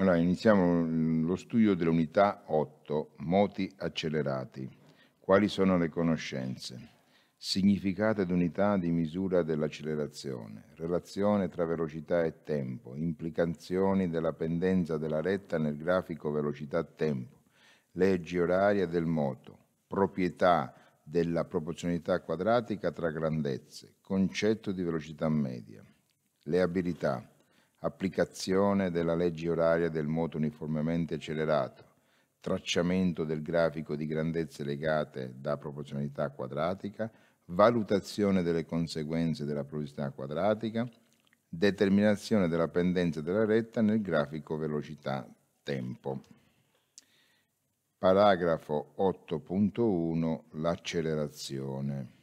Allora, iniziamo mm, lo studio dell'unità 8, moti accelerati. Quali sono le conoscenze? Significato ed unità di misura dell'accelerazione, relazione tra velocità e tempo, implicazioni della pendenza della retta nel grafico velocità-tempo, leggi oraria del moto, proprietà della proporzionalità quadratica tra grandezze, concetto di velocità media, le abilità applicazione della legge oraria del moto uniformemente accelerato, tracciamento del grafico di grandezze legate da proporzionalità quadratica, valutazione delle conseguenze della probabilità quadratica, determinazione della pendenza della retta nel grafico velocità-tempo. Paragrafo 8.1 L'accelerazione.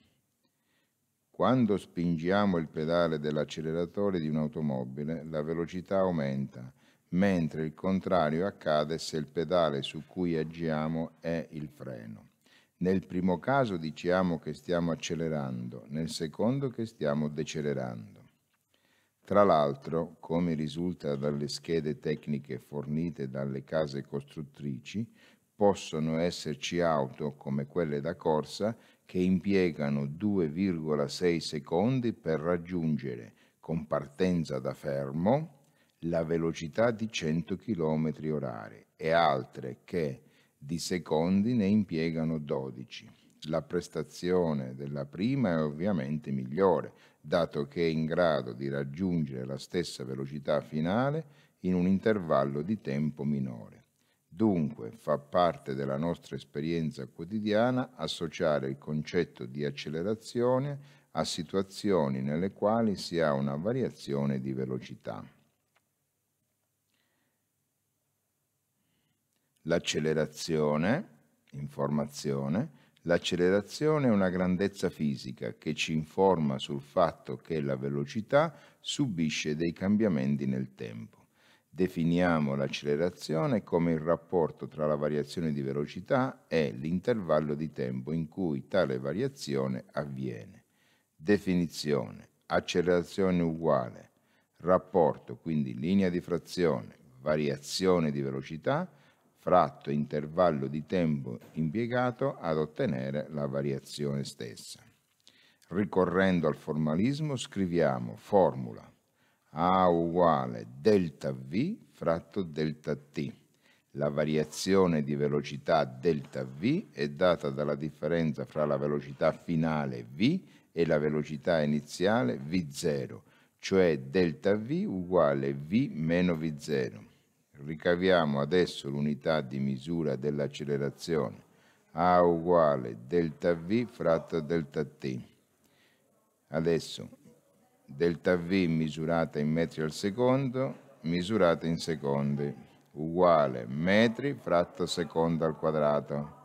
Quando spingiamo il pedale dell'acceleratore di un'automobile, la velocità aumenta, mentre il contrario accade se il pedale su cui agiamo è il freno. Nel primo caso diciamo che stiamo accelerando, nel secondo che stiamo decelerando. Tra l'altro, come risulta dalle schede tecniche fornite dalle case costruttrici, possono esserci auto come quelle da corsa che impiegano 2,6 secondi per raggiungere con partenza da fermo la velocità di 100 km h e altre che di secondi ne impiegano 12. La prestazione della prima è ovviamente migliore, dato che è in grado di raggiungere la stessa velocità finale in un intervallo di tempo minore. Dunque fa parte della nostra esperienza quotidiana associare il concetto di accelerazione a situazioni nelle quali si ha una variazione di velocità. L'accelerazione, informazione, L'accelerazione è una grandezza fisica che ci informa sul fatto che la velocità subisce dei cambiamenti nel tempo. Definiamo l'accelerazione come il rapporto tra la variazione di velocità e l'intervallo di tempo in cui tale variazione avviene. Definizione. Accelerazione uguale. Rapporto, quindi linea di frazione, variazione di velocità, fratto intervallo di tempo impiegato ad ottenere la variazione stessa. Ricorrendo al formalismo scriviamo formula a uguale delta V fratto delta T. La variazione di velocità delta V è data dalla differenza fra la velocità finale V e la velocità iniziale V0, cioè delta V uguale V meno V0. Ricaviamo adesso l'unità di misura dell'accelerazione, A uguale delta V fratto delta T. Adesso delta V misurata in metri al secondo misurata in secondi uguale metri fratto secondo al quadrato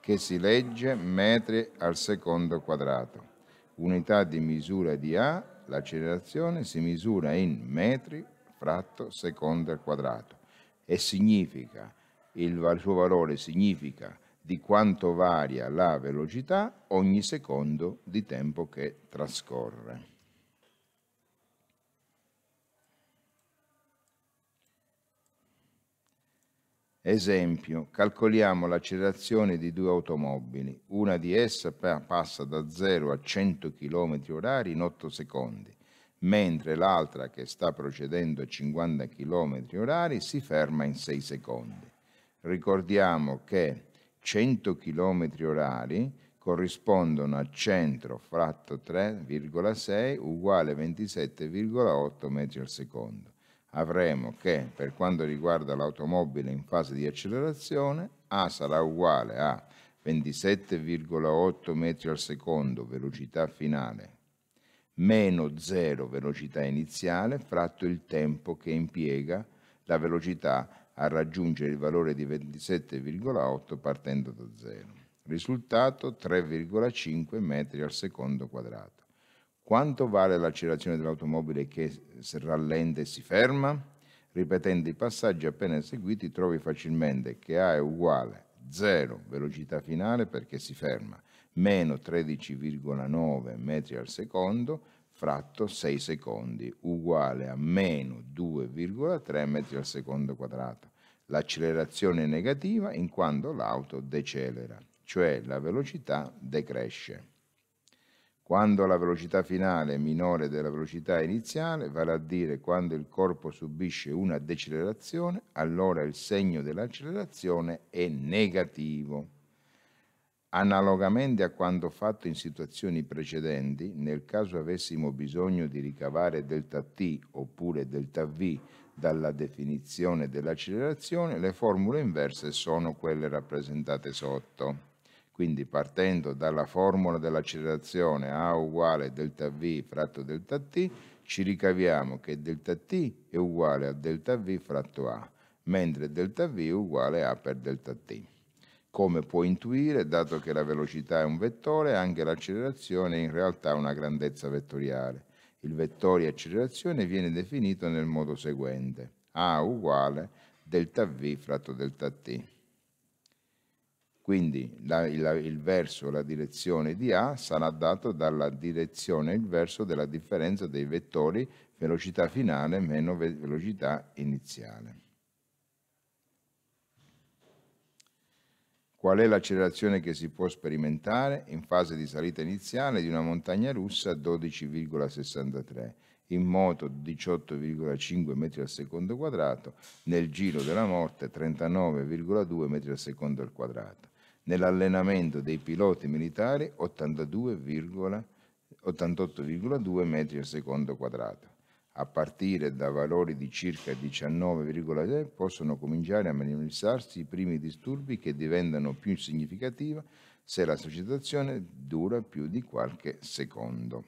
che si legge metri al secondo quadrato. Unità di misura di A, l'accelerazione, si misura in metri fratto secondo al quadrato e significa, il suo valore significa di quanto varia la velocità ogni secondo di tempo che trascorre. Esempio, calcoliamo l'accelerazione di due automobili, una di esse passa da 0 a 100 km h in 8 secondi, mentre l'altra che sta procedendo a 50 km h si ferma in 6 secondi. Ricordiamo che 100 km h corrispondono a 100 fratto 3,6 uguale 27,8 metri al secondo avremo che per quanto riguarda l'automobile in fase di accelerazione A sarà uguale a 27,8 metri al secondo velocità finale meno 0 velocità iniziale fratto il tempo che impiega la velocità a raggiungere il valore di 27,8 partendo da 0. Risultato 3,5 metri al secondo quadrato. Quanto vale l'accelerazione dell'automobile che si rallenta e si ferma? Ripetendo i passaggi appena eseguiti trovi facilmente che A è uguale 0 velocità finale perché si ferma, meno 13,9 metri al secondo fratto 6 secondi uguale a meno 2,3 metri al secondo quadrato. L'accelerazione è negativa in quanto l'auto decelera, cioè la velocità decresce quando la velocità finale è minore della velocità iniziale, vale a dire quando il corpo subisce una decelerazione, allora il segno dell'accelerazione è negativo. Analogamente a quanto fatto in situazioni precedenti, nel caso avessimo bisogno di ricavare delta t oppure delta v dalla definizione dell'accelerazione, le formule inverse sono quelle rappresentate sotto. Quindi partendo dalla formula dell'accelerazione A uguale delta V fratto delta T, ci ricaviamo che delta T è uguale a delta V fratto A, mentre delta V è uguale a per delta T. Come puoi intuire, dato che la velocità è un vettore, anche l'accelerazione è in realtà una grandezza vettoriale. Il vettore accelerazione viene definito nel modo seguente. A uguale delta V fratto delta T quindi la, il, il verso, la direzione di A sarà dato dalla direzione, il verso della differenza dei vettori velocità finale meno ve velocità iniziale. Qual è l'accelerazione che si può sperimentare in fase di salita iniziale di una montagna russa 12,63, in moto 18,5 metri al secondo quadrato, nel giro della morte 39,2 metri al secondo al quadrato nell'allenamento dei piloti militari 88,2 metri al secondo quadrato. A partire da valori di circa 19,3 possono cominciare a manifestarsi i primi disturbi che diventano più significativi se la societazione dura più di qualche secondo.